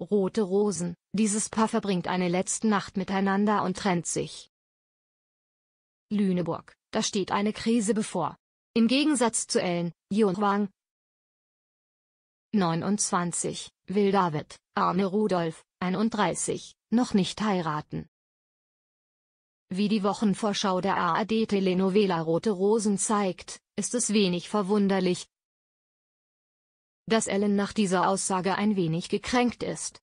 rote Rosen. Dieses Paar verbringt eine letzte Nacht miteinander und trennt sich. Lüneburg, da steht eine Krise bevor. Im Gegensatz zu Ellen, Junwang. 29, will David, arme Rudolf, 31, noch nicht heiraten. Wie die Wochenvorschau der ARD-Telenovela Rote Rosen zeigt, ist es wenig verwunderlich, dass Ellen nach dieser Aussage ein wenig gekränkt ist.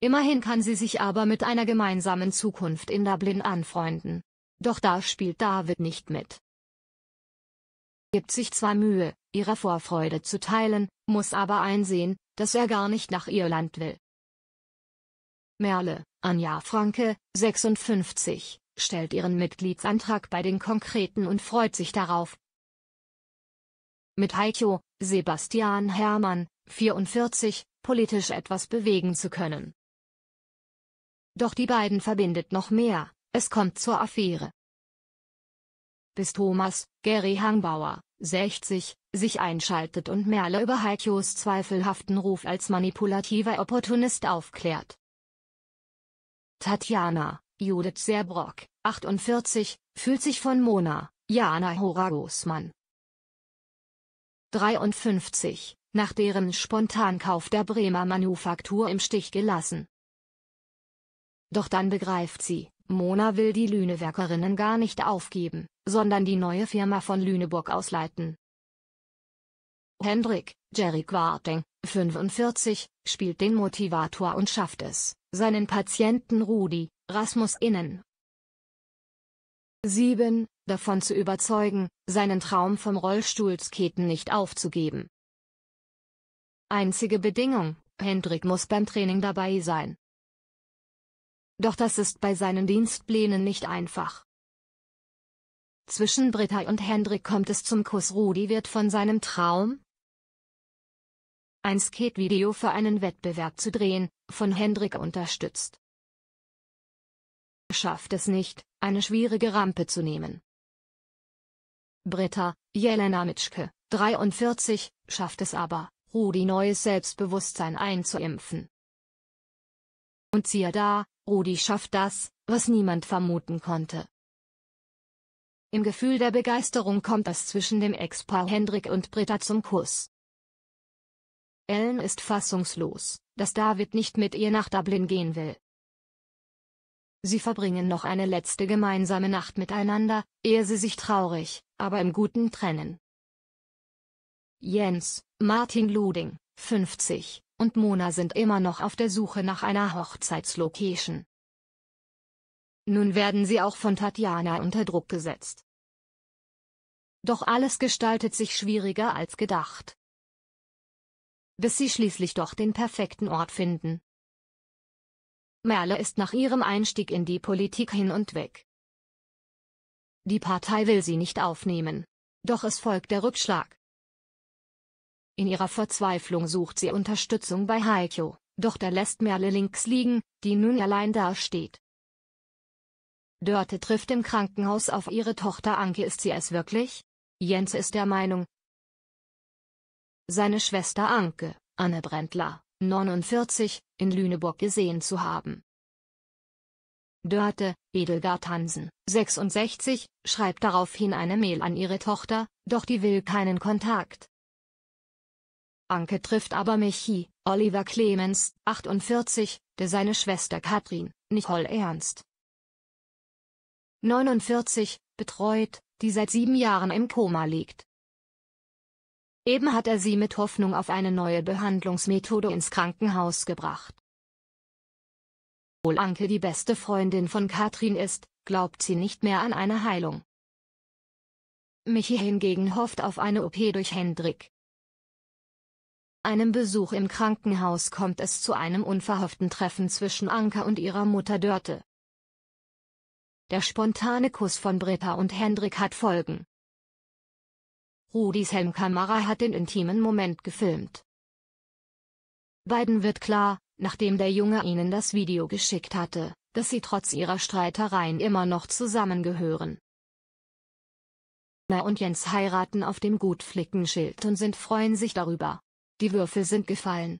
Immerhin kann sie sich aber mit einer gemeinsamen Zukunft in Dublin anfreunden. Doch da spielt David nicht mit. Gibt sich zwar Mühe, ihrer Vorfreude zu teilen, muss aber einsehen, dass er gar nicht nach Irland will. Merle, Anja Franke, 56, stellt ihren Mitgliedsantrag bei den Konkreten und freut sich darauf, mit Heiko, Sebastian Hermann, 44, politisch etwas bewegen zu können. Doch die beiden verbindet noch mehr, es kommt zur Affäre. Bis Thomas, Gary Hangbauer, 60, sich einschaltet und Merle über Heikyos zweifelhaften Ruf als manipulativer Opportunist aufklärt. Tatjana, Judith Serbrock, 48, fühlt sich von Mona, Jana Hora Großmann, 53, nach deren Spontankauf der Bremer Manufaktur im Stich gelassen. Doch dann begreift sie, Mona will die Lünewerkerinnen gar nicht aufgeben, sondern die neue Firma von Lüneburg ausleiten. Hendrik, Jerry Quarting, 45, spielt den Motivator und schafft es, seinen Patienten Rudi, Rasmus innen. 7 davon zu überzeugen, seinen Traum vom Rollstuhlsketen nicht aufzugeben. Einzige Bedingung, Hendrik muss beim Training dabei sein. Doch das ist bei seinen Dienstplänen nicht einfach. Zwischen Britta und Hendrik kommt es zum Kuss. Rudi wird von seinem Traum, ein Skate-Video für einen Wettbewerb zu drehen, von Hendrik unterstützt. Schafft es nicht, eine schwierige Rampe zu nehmen. Britta, Jelena Mitschke, 43, schafft es aber, Rudi neues Selbstbewusstsein einzuimpfen. Und siehe da, Rudi schafft das, was niemand vermuten konnte. Im Gefühl der Begeisterung kommt es zwischen dem Ex-Paar Hendrik und Britta zum Kuss. Ellen ist fassungslos, dass David nicht mit ihr nach Dublin gehen will. Sie verbringen noch eine letzte gemeinsame Nacht miteinander, ehe sie sich traurig, aber im Guten trennen. Jens, Martin Luding, 50, und Mona sind immer noch auf der Suche nach einer Hochzeitslocation. Nun werden sie auch von Tatjana unter Druck gesetzt. Doch alles gestaltet sich schwieriger als gedacht. Bis sie schließlich doch den perfekten Ort finden. Merle ist nach ihrem Einstieg in die Politik hin und weg. Die Partei will sie nicht aufnehmen. Doch es folgt der Rückschlag. In ihrer Verzweiflung sucht sie Unterstützung bei Heikyo, doch der lässt Merle links liegen, die nun allein dasteht. Dörte trifft im Krankenhaus auf ihre Tochter Anke ist sie es wirklich? Jens ist der Meinung. Seine Schwester Anke, Anne Brendler, 49, in Lüneburg gesehen zu haben. Dörte, Edelgard Hansen, 66, schreibt daraufhin eine Mail an ihre Tochter, doch die will keinen Kontakt. Anke trifft aber Michi, Oliver Clemens, 48, der seine Schwester Katrin, Nicole Ernst, 49, betreut, die seit sieben Jahren im Koma liegt. Eben hat er sie mit Hoffnung auf eine neue Behandlungsmethode ins Krankenhaus gebracht. Obwohl Anke die beste Freundin von Katrin ist, glaubt sie nicht mehr an eine Heilung. Michi hingegen hofft auf eine OP durch Hendrik. Einem Besuch im Krankenhaus kommt es zu einem unverhofften Treffen zwischen Anka und ihrer Mutter Dörte. Der spontane Kuss von Britta und Hendrik hat Folgen. Rudis Helmkamera hat den intimen Moment gefilmt. Beiden wird klar, nachdem der Junge ihnen das Video geschickt hatte, dass sie trotz ihrer Streitereien immer noch zusammengehören. Na und Jens heiraten auf dem Gutflickenschild und sind freuen sich darüber. Die Würfel sind gefallen.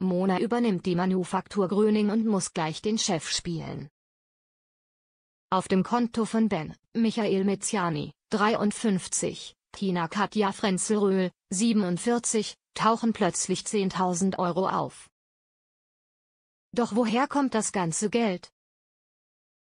Mona übernimmt die Manufaktur Gröning und muss gleich den Chef spielen. Auf dem Konto von Ben, Michael Meziani, 53, Tina Katja Frenzelröhl, 47, tauchen plötzlich 10.000 Euro auf. Doch woher kommt das ganze Geld?